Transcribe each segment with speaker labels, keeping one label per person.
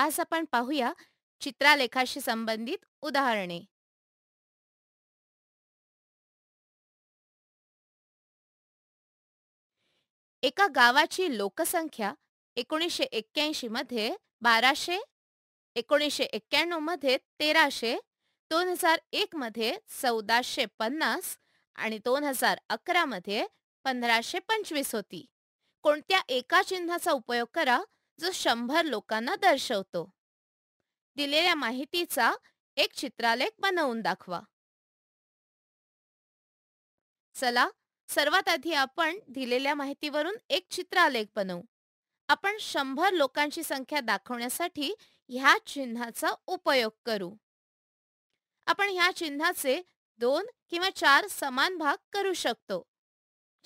Speaker 1: आज आपण पाहूया चित्रालेखाशी संबंधित उदाहरणे एका गावाची लोकसंख्या एकोणीसशे एक्क्याऐंशी मध्ये बाराशे एकोणीसशे एक्क्याण्णव मध्ये तेराशे दोन हजार एक मध्ये चौदाशे पन्नास आणि दोन हजार अकरा मध्ये पंधराशे पंचवीस होती कोणत्या एका चिन्हाचा उपयोग करा जो शंभर लोकांना दर्शवतो दिलेल्या माहितीचा एक चित्रालेख बनवून दाखवा चला सर्वात आधी आपण दिलेल्या माहितीवरून एक चित्रालेख बनवू आपण शंभर लोकांची संख्या दाखवण्यासाठी ह्या चिन्हाचा उपयोग करू आपण ह्या चिन्हाचे दोन किंवा चार समान भाग करू शकतो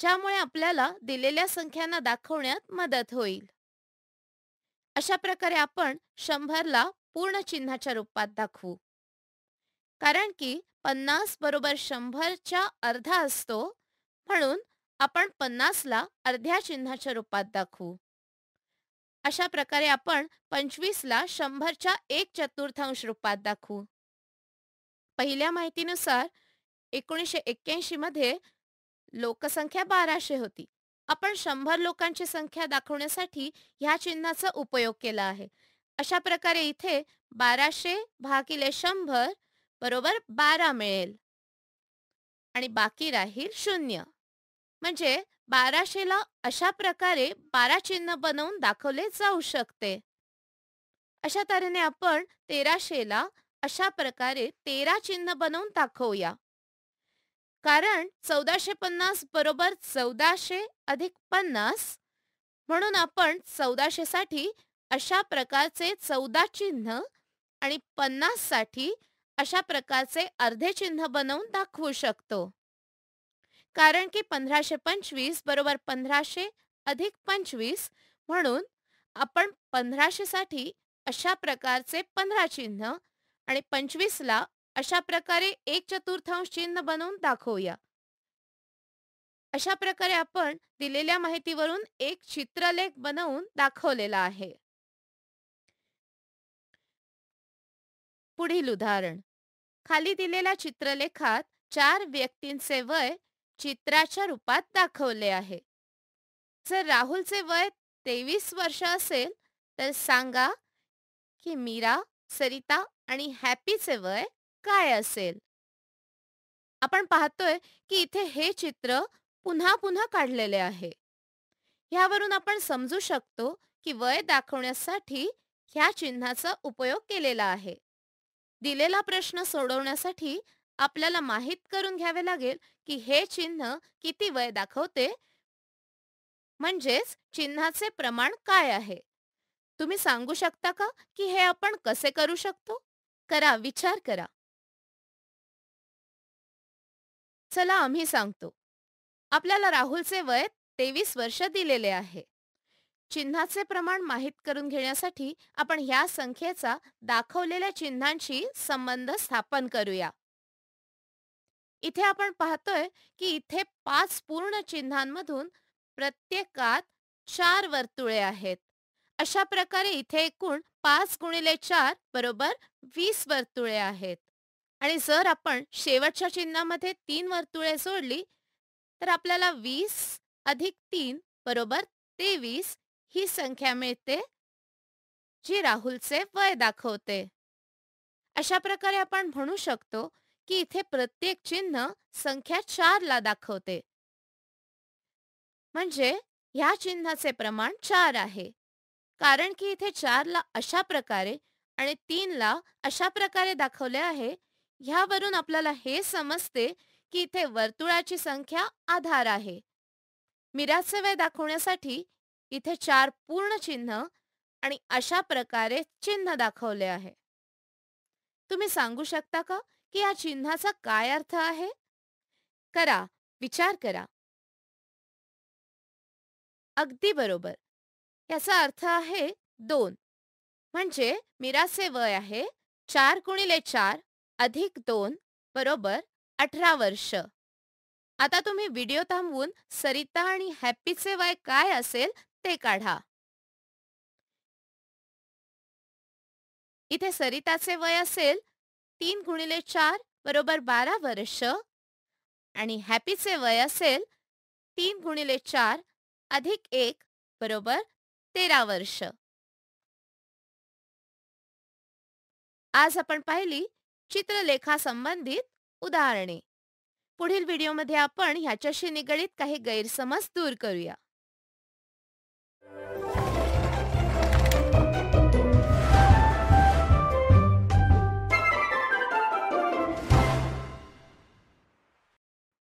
Speaker 1: ज्यामुळे आपल्याला दिलेल्या संख्यांना दाखवण्यात मदत होईल अशा प्रकारे आपण शंभरला पूर्ण चिन्हाच्या रूपात दाखवू कारण की पन्नास बरोबर शंभरच्या अर्धा असतो म्हणून आपण पन्नासला अर्ध्या चिन्हाच्या रूपात दाखवू अशा प्रकारे आपण पंचवीसला शंभरच्या एक चतुर्थांश रूपात दाखवू पहिल्या माहितीनुसार एकोणीसशे एक्क्याऐंशी मध्ये लोकसंख्या बाराशे होती आपण शंभर लोकांची संख्या दाखवण्यासाठी ह्या चिन्हाचा उपयोग केला आहे अशा प्रकारे इथे बाराशे भागिले शंभर बरोबर बारा मिळेल आणि बाकी राहील शून्य म्हणजे बाराशेला अशा प्रकारे बारा चिन्ह बनवून दाखवले जाऊ शकते अशा तऱ्हेने आपण तेराशेला अशा प्रकारे तेरा चिन्ह बनवून दाखवूया कारण चौदाशे पन्नास बरोबर चौदाशे अधिक पन्नास म्हणून आपण चौदाशे साठी अशा प्रकारचे चौदा चिन्ह आणि पन्नास साठी अशा प्रकारचे अर्धे चिन्ह बनवून दाखवू शकतो कारण की पंधराशे पंचवीस बरोबर पंधराशे अधिक पंचवीस म्हणून आपण पंधराशे साठी अशा प्रकारचे पंधरा चिन्ह आणि पंचवीसला अशा प्रकारे एक चतुर्थांश चिन्ह बनवून दाखवूया अशा प्रकारे आपण दिलेल्या माहितीवरून एक चित्रलेख बनवून दाखवलेला आहे पुढील उदाहरण खाली दिलेल्या चित्रलेखात चार व्यक्तींचे वय चित्राच्या रूपात दाखवले आहे जर राहुलचे वय तेवीस वर्ष असेल तर सांगा की मीरा सरिता आणि हॅपीचे वय काय असेल आपण पाहतोय की इथे हे चित्र पुन्हा पुन्हा काढलेले आहे ह्यावरून आपण समजू शकतो की वय दाखवण्यासाठी ह्या चिन्हाचा उपयोग केलेला आहे दिलेला प्रश्न सोडवण्यासाठी आपल्याला माहीत करून घ्यावे लागेल की हे चिन्ह किती वय दाखवते म्हणजेच चिन्हाचे प्रमाण काय आहे तुम्ही सांगू शकता का की हे आपण कसे करू शकतो करा विचार करा चला आम्ही सांगतो आपल्याला राहुलचे वय तेवीस वर्ष दिलेले आहे चिन्हाचे प्रमाण माहीत करून घेण्यासाठी आपण ह्या संख्येचा दाखवलेल्या चिन्हांशी संबंध स्थापन करूया इथे आपण पाहतोय की इथे पाच पूर्ण चिन्हांमधून प्रत्येकात चार वर्तुळे आहेत अशा प्रकारे इथे एकूण पाच गुणिले चार बरोबर वीस वर्तुळे आहेत आणि जर आपण शेवटच्या चिन्हामध्ये तीन वर्तुळे सोडली तर आपल्याला वीस अधिक तीन बरोबर तेवीस ही संख्या मिळते जी राहुलचे वय दाखवते अशा प्रकारे आपण म्हणू शकतो की इथे प्रत्येक चिन्ह संख्या चार ला दाखवते म्हणजे ह्या चिन्हाचे प्रमाण चार आहे कारण की इथे चार ला अशा प्रकारे आणि तीन ला अशा प्रकारे दाखवले आहे ह्यावरून आपल्याला हे समजते की इथे वर्तुळाची संख्या आधार आहे मिराचे वय दाखवण्यासाठी इथे चार पूर्ण चिन्ह आणि अशा प्रकारे चिन्ह दाखवले आहे तुम्ही सांगू शकता का की या चिन्हाचा काय अर्थ आहे करा विचार करा अगदी बरोबर याचा अर्थ आहे दोन म्हणजे मिराचे वय आहे चार गुणिले चार अधिक दोन बरोबर अठरा वर्ष आता तुम्ही व्हिडिओ थांबवून सरिता आणि हॅपीचे वय काय असेल ते काढा इथे सरिताचे वय असेल तीन गुणिले चार बरोबर बारा वर्ष आणि हॅपीचे वय असेल तीन गुणिले चार अधिक एक बरोबर तेरा वर्ष आज आपण पाहिली चित्रलेखासंबंधित उदाहरणे पुढील व्हिडिओमध्ये आपण ह्याच्याशी निगडीत काही गैरसमज दूर करूया